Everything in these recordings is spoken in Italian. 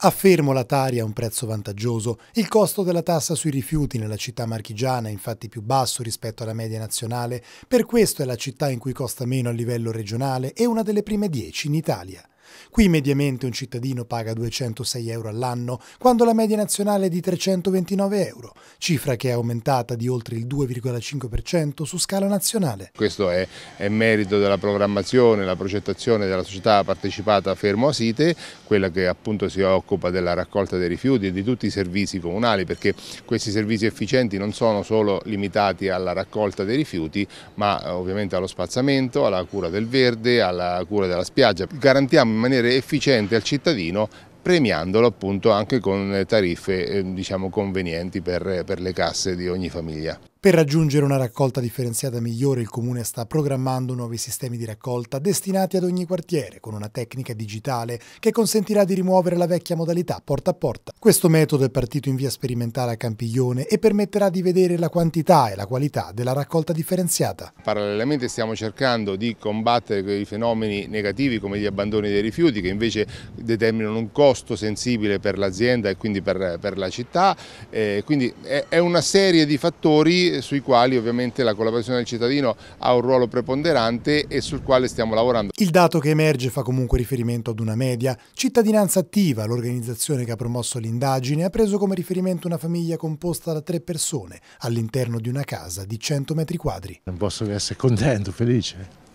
Affermo la Tari a un prezzo vantaggioso. Il costo della tassa sui rifiuti nella città marchigiana è infatti più basso rispetto alla media nazionale, per questo è la città in cui costa meno a livello regionale e una delle prime dieci in Italia. Qui mediamente un cittadino paga 206 euro all'anno, quando la media nazionale è di 329 euro, cifra che è aumentata di oltre il 2,5% su scala nazionale. Questo è, è merito della programmazione, la progettazione della società partecipata Fermo Site, quella che appunto si occupa della raccolta dei rifiuti e di tutti i servizi comunali, perché questi servizi efficienti non sono solo limitati alla raccolta dei rifiuti, ma ovviamente allo spazzamento, alla cura del verde, alla cura della spiaggia. Garantiamo maniera efficiente al cittadino premiandolo appunto anche con tariffe eh, diciamo, convenienti per, per le casse di ogni famiglia. Per raggiungere una raccolta differenziata migliore il Comune sta programmando nuovi sistemi di raccolta destinati ad ogni quartiere con una tecnica digitale che consentirà di rimuovere la vecchia modalità porta a porta. Questo metodo è partito in via sperimentale a Campiglione e permetterà di vedere la quantità e la qualità della raccolta differenziata. Parallelamente stiamo cercando di combattere i fenomeni negativi come gli abbandoni dei rifiuti che invece determinano un costo sensibile per l'azienda e quindi per, per la città. Eh, quindi è, è una serie di fattori sui quali ovviamente la collaborazione del cittadino ha un ruolo preponderante e sul quale stiamo lavorando. Il dato che emerge fa comunque riferimento ad una media. Cittadinanza Attiva, l'organizzazione che ha promosso l'indagine, ha preso come riferimento una famiglia composta da tre persone all'interno di una casa di 100 metri quadri. Non posso che essere contento, felice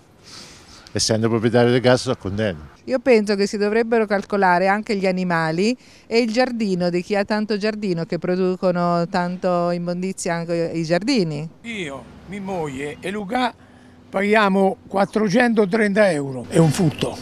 essendo proprietario del gas lo condanno. Io penso che si dovrebbero calcolare anche gli animali e il giardino di chi ha tanto giardino che producono tanto immondizia anche i giardini. Io, mia moglie e Luca paghiamo 430 euro, è un furto.